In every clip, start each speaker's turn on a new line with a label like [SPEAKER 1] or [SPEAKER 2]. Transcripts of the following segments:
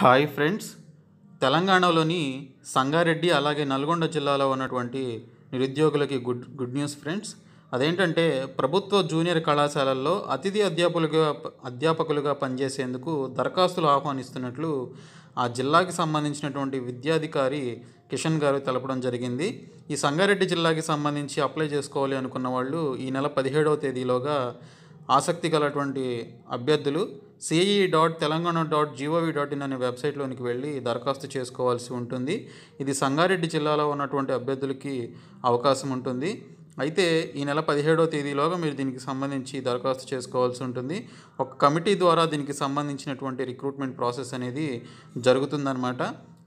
[SPEAKER 1] hi friends తెలంగాణలోని సంగారెడ్డి అలాగే నల్గొండ జిల్లాలో ఉన్నటువంటి నిరుద్యోగులకి గుడ్ గుడ్ న్యూస్ ఫ్రెండ్స్ అదేంటంటే ప్రభుత్వ జూనియర్ కళాశాలల్లో అతిథి అధ్యాపకులుగా అధ్యాపకులుగా పనిచేసేందుకు దరఖాస్తులు ఆహ్వానిస్తున్నట్లు ఆ జిల్లాకి సంబంధించినటువంటి విద్యాధికారి కిషన్ గారు తెలపడం జరిగింది ఈ సంగారెడ్డి జిల్లాకి సంబంధించి అప్లై చేసుకోవాలి అనుకున్న వాళ్ళు ఈ నెల పదిహేడవ తేదీలోగా ఆసక్తి గలటువంటి అభ్యర్థులు CE dot Telangana dot GOV dot in అనే వెబ్సైట్లోనికి వెళ్ళి దరఖాస్తు చేసుకోవాల్సి ఉంటుంది ఇది సంగారెడ్డి జిల్లాలో ఉన్నటువంటి అభ్యర్థులకి అవకాశం ఉంటుంది అయితే ఈ నెల పదిహేడో తేదీలోగా మీరు దీనికి సంబంధించి దరఖాస్తు చేసుకోవాల్సి ఉంటుంది ఒక కమిటీ ద్వారా దీనికి సంబంధించినటువంటి రిక్రూట్మెంట్ ప్రాసెస్ అనేది జరుగుతుందన్నమాట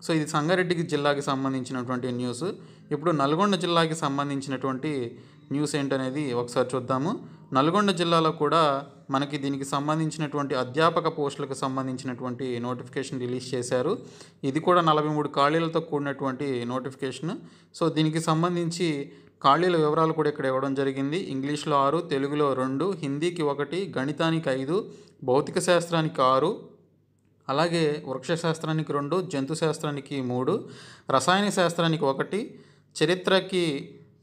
[SPEAKER 1] సో ఇది సంగారెడ్డికి జిల్లాకి సంబంధించినటువంటి న్యూస్ ఇప్పుడు నల్గొండ జిల్లాకి సంబంధించినటువంటి న్యూస్ ఏంటనేది ఒకసారి చూద్దాము నల్గొండ జిల్లాలో కూడా మనకి దీనికి సంబంధించినటువంటి అధ్యాపక పోస్టులకు సంబంధించినటువంటి నోటిఫికేషన్ రిలీజ్ చేశారు ఇది కూడా నలభై మూడు ఖాళీలతో కూడినటువంటి నోటిఫికేషన్ సో దీనికి సంబంధించి ఖాళీల వివరాలు కూడా ఇక్కడ ఇవ్వడం జరిగింది ఇంగ్లీష్లో ఆరు తెలుగులో రెండు హిందీకి ఒకటి గణితానికి ఐదు భౌతిక శాస్త్రానికి ఆరు అలాగే వృక్షశాస్త్రానికి రెండు జంతు శాస్త్రానికి మూడు రసాయన శాస్త్రానికి ఒకటి చరిత్రకి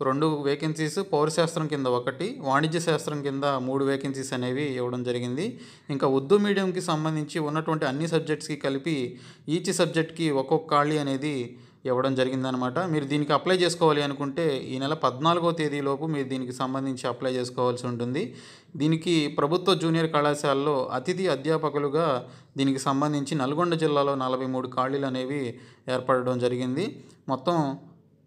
[SPEAKER 1] రెండు వేకెన్సీస్ పౌరశాస్త్రం కింద ఒకటి వాణిజ్య శాస్త్రం కింద మూడు వేకెన్సీస్ అనేవి ఇవ్వడం జరిగింది ఇంకా ఉర్దూ మీడియంకి సంబంధించి ఉన్నటువంటి అన్ని సబ్జెక్ట్స్కి కలిపి ఈచ్ సబ్జెక్ట్కి ఒక్కొక్క ఖాళీ అనేది ఇవ్వడం జరిగిందనమాట మీరు దీనికి అప్లై చేసుకోవాలి అనుకుంటే ఈ నెల పద్నాలుగో తేదీలోపు మీరు దీనికి సంబంధించి అప్లై చేసుకోవాల్సి ఉంటుంది దీనికి ప్రభుత్వ జూనియర్ కళాశాలలో అతిథి అధ్యాపకులుగా దీనికి సంబంధించి నల్గొండ జిల్లాలో నలభై మూడు ఖాళీలు అనేవి ఏర్పడడం జరిగింది మొత్తం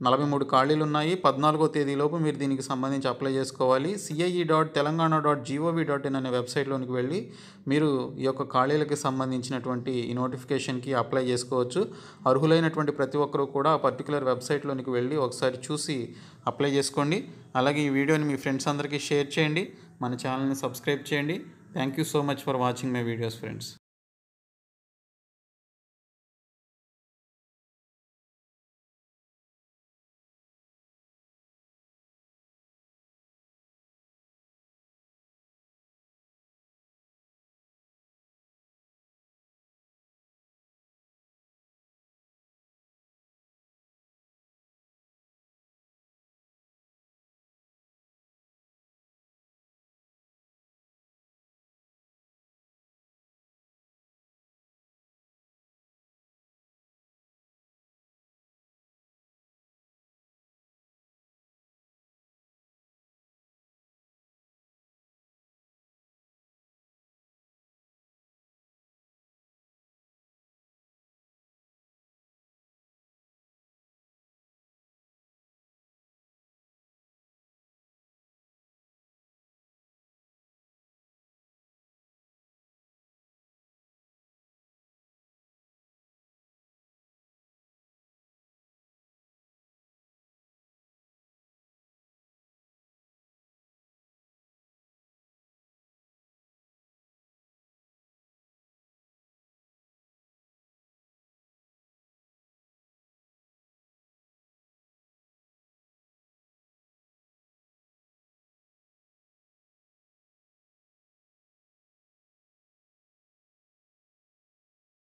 [SPEAKER 1] నలభై మూడు ఖాళీలు ఉన్నాయి పద్నాలుగో తేదీలోపు మీరు దీనికి సంబంధించి అప్లై చేసుకోవాలి CIE dot Telangana dot GOV dot in అనే వెబ్సైట్లోనికి వెళ్ళి మీరు ఈ యొక్క ఖాళీలకి సంబంధించినటువంటి ఈ నోటిఫికేషన్కి అప్లై చేసుకోవచ్చు అర్హులైనటువంటి ప్రతి ఒక్కరూ కూడా ఆ పర్టికులర్ వెబ్సైట్లోనికి వెళ్ళి ఒకసారి చూసి అప్లై చేసుకోండి అలాగే ఈ వీడియోని మీ ఫ్రెండ్స్ అందరికీ షేర్ చేయండి మన ఛానల్ని సబ్స్క్రైబ్ చేయండి thank you so much for watching my videos friends